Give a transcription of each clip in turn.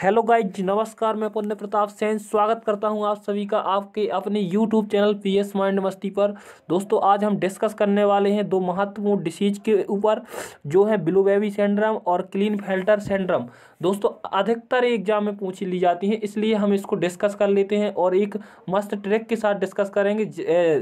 hello guys नमस्कार मैं पुण्य प्रताप सैन स्वागत करता हूं आप सभी का आपके अपने YouTube channel P S mind मस्ती पर दोस्तों आज हम डिस्कस करने वाले हैं दो महत्वपूर्ण डिसीज के ऊपर जो है ब्लू बेबी सेंड्रम और क्लीन फेल्टर सेंड्रम दोस्तों अधिकतर एग्जाम में पूछ ली जाती हैं इसलिए हम इसको डिस्कस कर लेते हैं और एक मस्त ट्रैक के साथ डिस्कस करेंगे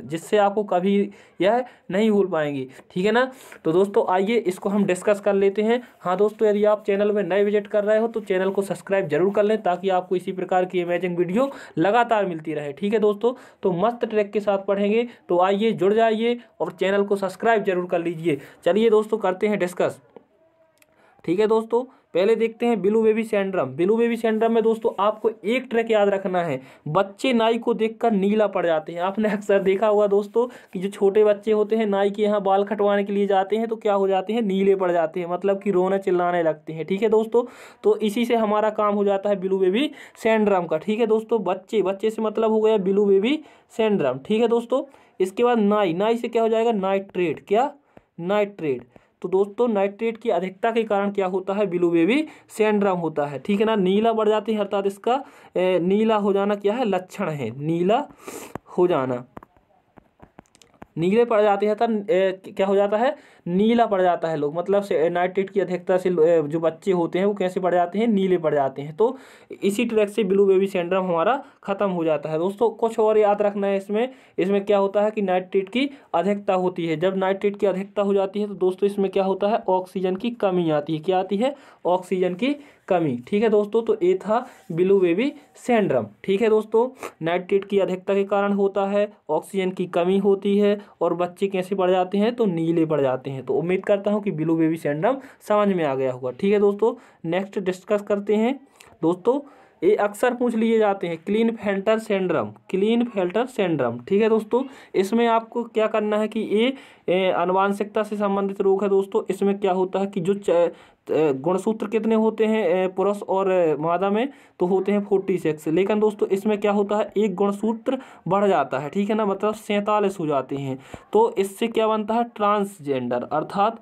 जिससे आपको कभी यह नहीं भूल पाएंगे ठीक है ना तो दोस्तों आइए इसको हम डिस्कस कर लेते हैं हाँ दोस्तों यदि आप चैनल में नए विजिट कर रहे हो तो चैनल को सब्सक्राइब सब्सक्राइब जरूर कर लें ताकि आपको इसी प्रकार की अमेजिंग वीडियो लगातार मिलती रहे ठीक है दोस्तों तो मस्त ट्रैक के साथ पढ़ेंगे तो आइए जुड़ जाइए और चैनल को सब्सक्राइब जरूर कर लीजिए चलिए दोस्तों करते हैं डिस्कस ठीक है दोस्तों पहले देखते हैं बिलू बेबी सेंड्रम बिलू बेबी सेंड्रम में दोस्तों आपको एक ट्रैक याद रखना है बच्चे नाई को देखकर नीला पड़ जाते हैं आपने अक्सर देखा होगा दोस्तों कि जो छोटे बच्चे होते हैं नाई के यहाँ बाल खटवाने के लिए जाते हैं तो क्या हो जाते हैं नीले पड़ जाते हैं मतलब कि रोने चिल्लाने लगते हैं ठीक है दोस्तों तो इसी से हमारा काम हो जाता है बिलू बेबी सेंड्रम का ठीक है दोस्तों बच्चे बच्चे से मतलब हो गया बिलू बेबी सेंड्रम ठीक है दोस्तों इसके बाद नाई नाई से क्या हो जाएगा नाइट्रेट क्या नाइट्रेट तो दोस्तों नाइट्रेट की अधिकता के कारण क्या होता है बिलू बेबी सेंड्रम होता है ठीक है ना नीला बढ़ जाती है अर्थात इसका नीला हो जाना क्या है लक्षण है नीला हो जाना नीले पड़ जाते हैं तब क्या हो जाता है नीला पड़ जाता है लोग मतलब नाइट्रेट की अधिकता से जो बच्चे होते हैं वो कैसे पड़ जाते हैं नीले पड़ जाते हैं तो इसी ट्रैक से ब्लू बेबी सेंड्रम हमारा ख़त्म हो जाता है दोस्तों कुछ और याद रखना है इसमें इसमें क्या होता है कि नाइट्रेट की अधिकता होती है जब नाइट्रेट की अधिकता हो जाती है तो दोस्तों इसमें क्या होता है ऑक्सीजन की कमी आती है क्या आती है ऑक्सीजन की कमी ठीक है दोस्तों तो ये था ब्लू बेबी सेंड्रम ठीक है दोस्तों नाइट्रेट की अधिकता के कारण होता है ऑक्सीजन की कमी होती है और बच्चे कैसे पड़ जाते हैं तो नीले पड़ जाते हैं तो उम्मीद करता हूँ कि ब्लू बेबी सेंड्रम समझ में आ गया होगा ठीक है दोस्तों नेक्स्ट डिस्कस करते हैं दोस्तों ये अक्सर पूछ लिए जाते हैं क्लीन फेल्टर सेंड्रम क्लीन फेल्टर सेंड्रम ठीक है दोस्तों इसमें आपको क्या करना है कि ये अनुवांशिकता से संबंधित रोग है दोस्तों इसमें क्या होता है कि जो गुणसूत्र कितने होते हैं पुरुष और मादा में तो होते हैं फोर्टी सिक्स लेकिन दोस्तों इसमें क्या होता है एक गुणसूत्र बढ़ जाता है ठीक है ना मतलब सैंतालीस हो जाते हैं तो इससे क्या बनता है ट्रांसजेंडर अर्थात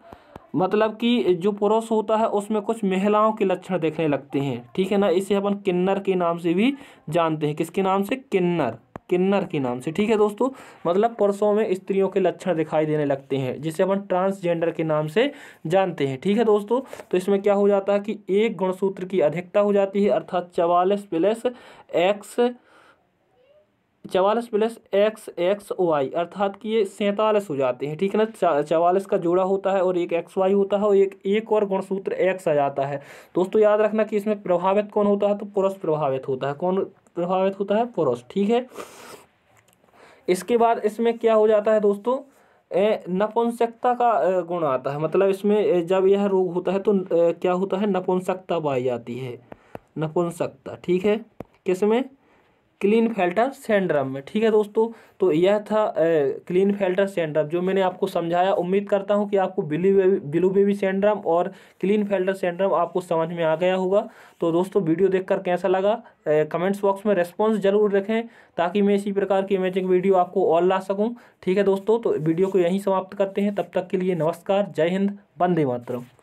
मतलब कि जो पुरुष होता है उसमें कुछ महिलाओं के लक्षण देखने लगते हैं ठीक है ना इसे अपन किन्नर के नाम से भी जानते हैं किसके नाम से किन्नर किन्नर के नाम से ठीक है दोस्तों मतलब पुरुषों में स्त्रियों के लक्षण दिखाई देने लगते हैं जिसे अपन ट्रांसजेंडर के नाम से जानते हैं ठीक है दोस्तों तो इसमें क्या हो जाता है कि एक गुणसूत्र की अधिकता हो जाती है अर्थात चवालीस प्लस एक्स चवालीस प्लस एक्स एक्स वाई अर्थात कि ये सैंतालीस हो जाते हैं ठीक है ना चवालीस का जोड़ा होता है और एक एक्स वाई होता है और एक एक और गुणसूत्र एक्स आ जाता है दोस्तों याद रखना कि इसमें प्रभावित कौन होता है तो पुरुष प्रभावित होता है कौन प्रभावित होता है पोरस ठीक है इसके बाद इसमें क्या हो जाता है दोस्तों नपुंसकता का गुण आता है मतलब इसमें जब यह रोग होता है तो क्या होता है नपुंसकता पाई जाती है नपुंसकता ठीक है किसमें क्लीन फेल्टर सेंड्रम में ठीक है दोस्तों तो यह था क्लीन फेल्टर सेंड्रम जो मैंने आपको समझाया उम्मीद करता हूँ कि आपको बिलू बेबी बिलू बेबी सेंड्रम और क्लीन फेल्टर सेंड्रम आपको समझ में आ गया होगा तो दोस्तों वीडियो देखकर कैसा लगा कमेंट्स बॉक्स में रेस्पॉन्स जरूर रखें ताकि मैं इसी प्रकार की इमेजिंग वीडियो आपको और ला सकूँ ठीक है दोस्तों तो वीडियो को यहीं समाप्त करते हैं तब तक के लिए नमस्कार जय हिंद वंदे मातरम